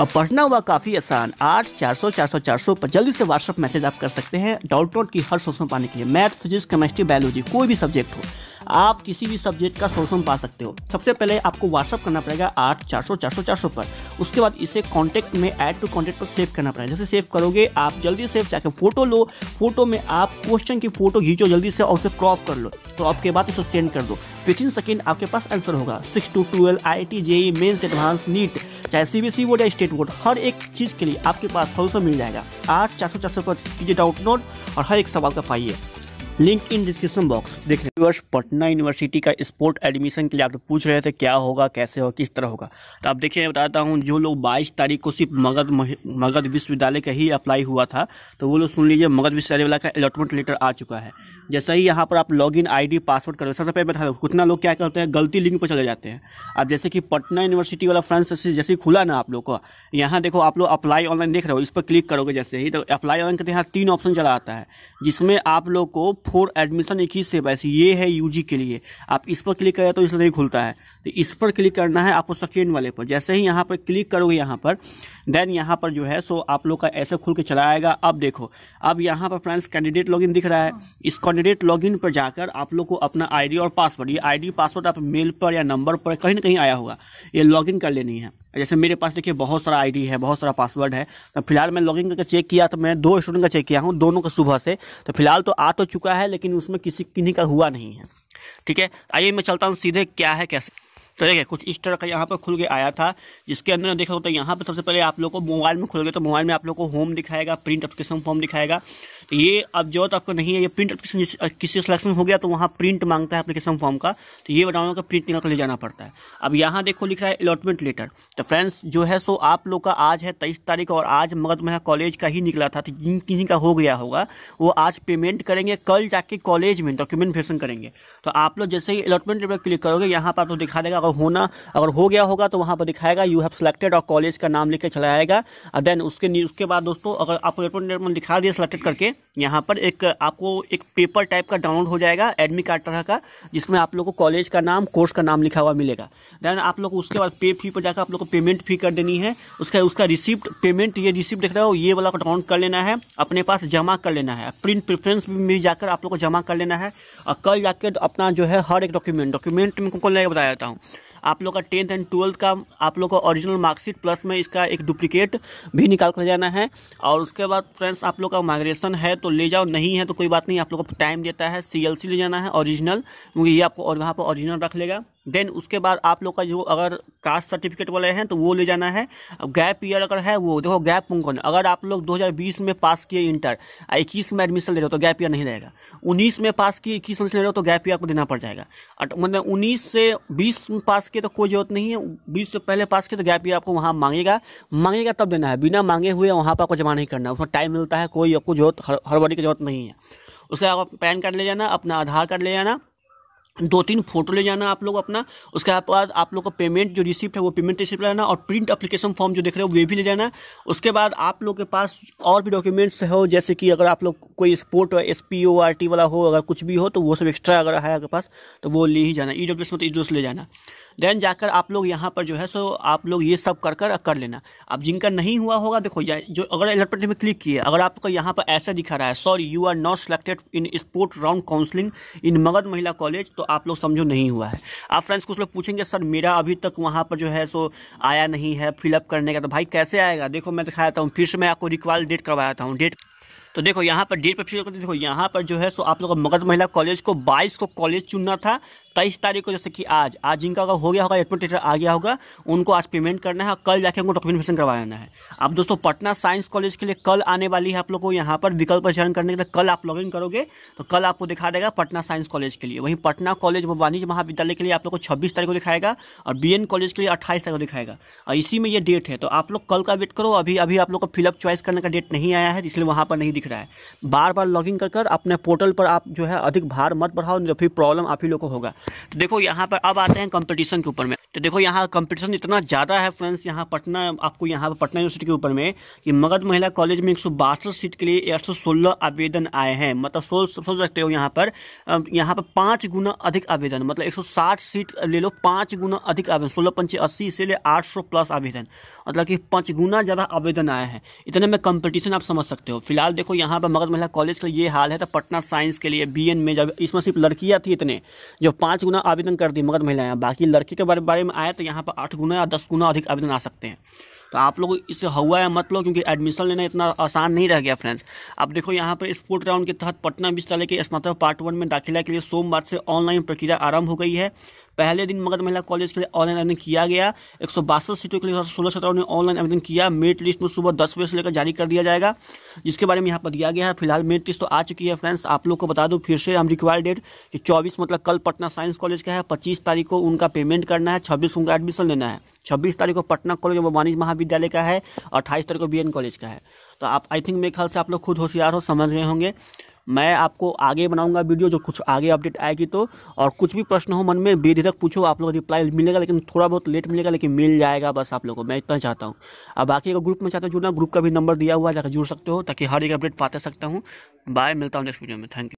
अब पढ़ना हुआ काफ़ी आसान आठ चार सौ चार सौ चार सौ पर जल्दी से व्हाट्सअप मैसेज आप कर सकते हैं डाउट नोट की हर सोचों पाने के लिए मैथ फिजिक्स केमिस्ट्री बायोलॉजी कोई भी सब्जेक्ट हो आप किसी भी सब्जेक्ट का सोशन पा सकते हो सबसे पहले आपको व्हाट्सअप करना पड़ेगा आठ चार सौ चार सौ चार सौ पर उसके बाद इसे कॉन्टैक्ट में ऐड टू कॉन्टैक्ट पर सेव करना पड़ेगा जैसे सेव करोगे आप जल्दी सेव जाके फोटो लो फोटो में आप क्वेश्चन की फोटो खींचो जल्दी से और उसे क्रॉप कर लो क्रॉप के बाद उसे सेंड कर दो विद इन सेकेंड आपके पास आंसर होगा six to twelve I T JEE mains advance NEET चाहे सी बोर्ड या स्टेट बोर्ड हर एक चीज के लिए आपके पास सोल्यूशन मिल जाएगा आठ चार सौ चार सौ पर कीजिए डाउट नोट और हर एक सवाल का पाइए लिंक इन डिस्क्रिप्शन बॉक्स देख रहे वर्ष पटना यूनिवर्सिटी का स्पोर्ट एडमिशन के लिए आप तो पूछ रहे थे क्या होगा कैसे होगा किस तरह होगा तो आप देखिए बताता हूँ जो लोग 22 तारीख को सिर्फ मगध मगध विश्वविद्यालय का ही अप्लाई हुआ था तो वो लोग सुन लीजिए मगध विश्वविद्यालय वाला का अलॉटमेंट लेटर आ चुका है जैसे ही यहाँ पर आप लॉग इन आई पासवर्ड करो सबसे पहले बता दो कितना लोग क्या करते हैं गलती लिंक पर चले जाते हैं अब जैसे कि पटना यूनिवर्सिटी वाला से जैसे ही खुला ना आप लोग को यहाँ देखो आप लोग अप्लाई ऑनलाइन देख रहे हो इस पर क्लिक करोगे जैसे ही तो अप्लाई ऑनलाइन करते यहाँ तीन ऑप्शन चला आता है जिसमें आप लोग को फॉर एडमिशन एक ही सेवा ऐसी ये है यूजी के लिए आप इस पर क्लिक करें तो इसलिए नहीं खुलता है तो इस पर क्लिक करना है आपको सेकेंड वाले पर जैसे ही यहाँ पर क्लिक करोगे यहाँ पर देन यहाँ पर जो है सो आप लोग का ऐसे खुल के चला आएगा अब देखो अब यहाँ पर फ्रेंड्स कैंडिडेट लॉगिन दिख रहा है हाँ। इस कैंडिडेट लॉगिन पर जाकर आप लोग को अपना आईडी और पासवर्ड ये आईडी पासवर्ड आप मेल पर या नंबर पर कहीं ना कहीं आया होगा ये लॉगिन कर लेनी है जैसे मेरे पास देखिए बहुत सारा आईडी है बहुत सारा पासवर्ड है तो फिलहाल मैं लॉगिन करके चेक किया तो मैं दो स्टूडेंट का चेक किया हूँ दोनों का सुबह से तो फिलहाल तो आ तो चुका है लेकिन उसमें किसी किन्हीं का हुआ नहीं है ठीक है आइए मैं चलता हूँ सीधे क्या है कैसे तो देखिए कुछ इस तरह का यहाँ पर खुल के आया था जिसके अंदर देखा होता है तो यहाँ पर सबसे पहले आप लोग को मोबाइल में खुल गए तो मोबाइल में आप लोग को होम दिखाएगा प्रिंट एप्लीकेशन फॉर्म दिखाएगा ये अब जरूरत तो आपको नहीं है ये प्रिंट एप्लीकेशन किसी सिलेक्शन हो गया तो वहाँ प्रिंट मांगता है एप्लीकेशन फॉर्म का तो ये डाउनलोड का प्रिंट निकाल कर ले जाना पड़ता है अब यहाँ देखो लिख रहा है अलॉटमेंट लेटर तो फ्रेंड्स जो है सो आप लोग का आज है तेईस तारीख और आज मगध महा कॉलेज का ही निकला था तो जिन किसी का हो गया होगा वो आज पेमेंट करेंगे कल जाके कॉलेज में डॉक्यूमेंट वेरिफिकेशन करेंगे तो आप लोग जैसे ही अलॉटमेंट लेटर क्लिक करोगे यहाँ पर तो दिखा देगा अगर होना अगर हो गया होगा तो वहाँ पर दिखाएगा यू हैव सेलेक्टेड और कॉलेज का नाम लिख के चलाएगा देन उसके उसके बाद दोस्तों अगर आपको अलॉटमेंट लेटर दिखा दिया सेलेक्टेड करके यहाँ पर एक आपको एक पेपर टाइप का डाउनलोड हो जाएगा एडमिट कार्ड तरह का जिसमें आप लोग को कॉलेज का नाम कोर्स का नाम लिखा हुआ मिलेगा देन आप लोग उसके बाद पे फी पर जाकर आप लोग को पेमेंट फी कर देनी है उसका उसका रिसिप्ट पेमेंट ये रिसिप्ट देख रहे हो ये वाला डाउनलोड कर लेना है अपने पास जमा कर लेना है प्रिंट प्रिफ्रेंस मिल जाकर आप लोग को जमा कर लेना है और कल जाकर अपना जो है हर एक डॉक्यूमेंट डॉक्यूमेंट में को लेकर बताया जाता हूँ आप लोग का टेंथ एंड ट्वेल्थ का आप लोग का ओरिजिनल मार्कशीट प्लस में इसका एक डुप्लीकेट भी निकाल कर जाना है और उसके बाद फ्रेंड्स आप लोग का माइग्रेशन है तो ले जाओ नहीं है तो कोई बात नहीं आप लोग को टाइम देता है सी ले जाना है ओरिजिनल क्योंकि ये आपको और वहाँ पर ओरिजिनल रख लेगा देन उसके बाद आप लोग का जो अगर कास्ट सर्टिफिकेट वाले हैं तो वो ले जाना है अब गैप ईयर अगर है वो देखो गैप कौन अगर आप लोग 2020 में पास किए इंटर इक्कीस में एडमिशन ले रहे हो तो गैप ईयर नहीं रहेगा उन्नीस में पास किए इक्कीस में ले रहे हो तो गैप ईयर आपको देना पड़ जाएगा मतलब उन्नीस से बीस में पास किए तो कोई जरूरत नहीं है बीस से पहले पास किए तो गैप ईयर आपको वहाँ मांगेगा मांगेगा तब देना है बिना मांगे हुए वहाँ पर आपको जमा नहीं करना उसमें टाइम मिलता है कोई आपको जरूरत हर, की जरूरत नहीं है उसके बाद पैन कार्ड ले जाना अपना आधार कार्ड ले जाना दो तीन फोटो ले जाना आप लोग अपना उसके बाद आप लोग का पेमेंट जो रिसिप्ट है वो पेमेंट रिसिप्ट जाना और प्रिंट एप्लीकेशन फॉर्म जो देख रहे हो वे भी ले जाना उसके बाद आप लोग के पास और भी डॉक्यूमेंट्स हो जैसे कि अगर आप लोग कोई sport S P O R T वाला हो अगर कुछ भी हो तो वो सब एक्स्ट्रा अगर है आपके पास तो वो ले ही जाना ई डब्ल्यू एस मतलब ई डब्ल्यू ले जाना देन जाकर आप लोग यहाँ पर जो है सो आप लोग ये सब कर कर कर लेना अब जिनका नहीं हुआ होगा देखो जो अगर एलर्टमेंट में क्लिक किए अगर आपका यहाँ पर ऐसा दिखा रहा है sorry you are not selected in sport round counselling in Magadh Mahila college तो आप लोग समझो नहीं हुआ है आप फ्रेंड्स कुछ लोग पूछेंगे सर मेरा अभी तक वहाँ पर जो है सो आया नहीं है फिलअप करने का तो भाई कैसे आएगा देखो मैं दिखाया था फिर से मैं आपको रिक्वायर डेट करवाया हूँ डेट तो देखो यहाँ पर डेट पर फिर देखो यहाँ पर जो है सो आप लोगों को मगध महिला कॉलेज को 22 को कॉलेज चुनना था तेईस तारीख को जैसे कि आज आज जिनका हो गया होगा एडमिट लेटर आ गया होगा उनको आज पेमेंट करना है कल जाके उनको डॉक्यूमेंटेशन करवाना है अब दोस्तों पटना साइंस कॉलेज के लिए कल आने वाली है आप लोग को यहाँ पर विकल्प चयन करने के लिए कल आप लॉगिन करोगे तो कल आपको दिखा देगा पटना साइंस कॉलेज के लिए वहीं पटना कॉलेज वाणिज्य महाविद्यालय के लिए आप लोग को छब्बीस तारीख को दिखाएगा और बी कॉलेज के लिए अट्ठाईस तारीख को दिखाएगा और इसी में ये डेट है तो आप लोग कल का वेट करो अभी अभी आप लोग को फिलअप चॉइस करने का डेट नहीं आया है इसलिए वहाँ पर नहीं दिख रहा है बार बार लॉगिन कर कर अपने पोर्टल पर आप जो है अधिक भार मत बढ़ाओ फिर प्रॉब्लम आप ही लोग को होगा तो देखो यहाँ पर अब आते हैं कंपटीशन के ऊपर में तो देखो यहाँ कंपटीशन इतना ज़्यादा है फ्रेंड्स यहाँ पटना आपको यहाँ पर पटना यूनिवर्सिटी के ऊपर में कि मगध महिला कॉलेज में एक सीट के लिए एक आवेदन आए हैं मतलब सो सोच सकते हो यहाँ पर यहाँ पर पाँच गुना अधिक आवेदन मतलब 160 सीट ले लो पाँच गुना अधिक आवेदन सोलह पंचे अस्सी से ले 800 प्लस आवेदन मतलब कि पाँच गुना ज़्यादा आवेदन आए हैं इतने में कंपटीशन आप समझ सकते हो फिलहाल देखो यहाँ पर मगध महिला कॉलेज का ये हाल है तो पटना साइंस के लिए बी में जब इसमें सिर्फ लड़कियाँ थी इतने जो पाँच गुना आवेदन कर दी मगध महिलाएँ बाकी लड़की के बारे में आए तो यहाँ पर आठ गुना या दस गुना अधिक आवेदन आ सकते हैं तो आप लोग इसे हुआ है मत लो क्योंकि एडमिशन लेना इतना आसान नहीं रह गया फ्रेंड्स अब देखो यहाँ पर स्पोर्ट राउंड के तहत पटना विश्वविद्यालय के स्नातक पार्ट वन में दाखिला के लिए सोमवार से ऑनलाइन प्रक्रिया आरंभ हो गई है पहले दिन मगध महिला कॉलेज के लिए ऑनलाइन आवेदन किया गया एक सीटों के लिए सोलह छात्राओं ने ऑनलाइन आवेदन किया मेट लिस्ट में सुबह दस बजे से लेकर जारी कर दिया जाएगा जिसके बारे में यहाँ पर दिया गया है फिलहाल मेट लिस्ट तो आ चुकी है फ्रेंड्स आप लोग को बता दूँ फिर से हम रिक्वायर्ड डेट कि चौबीस मतलब कल पटना साइंस कॉलेज का है पच्चीस तारीख को उनका पेमेंट करना है छब्बीस उनका एडमिशन लेना है छब्बीस तारीख को पटना कॉलेज वाणिज्य महाविद्यालय का है अट्ठाईस तारीख को बी कॉलेज का है तो आप आई थिंक मेरे ख्याल से आप लोग खुद होशियार हो समझ गए होंगे मैं आपको आगे बनाऊंगा वीडियो जो कुछ आगे अपडेट आएगी तो और कुछ भी प्रश्न हो मन में बेधिरक पूछो आप लोग रिप्लाई मिलेगा लेकिन थोड़ा बहुत लेट मिलेगा लेकिन मिल जाएगा बस आप लोग को मैं इतना चाहता हूँ अब बाकी अगर ग्रुप में चाहते हो जुड़ना ग्रुप का भी नंबर दिया हुआ है जाकर जुड़ सकते हो ताकि हर एक अपडेट पाते सकता हूँ बाय मिलता हूँ नेक्स्ट वीडियो में थैंक यू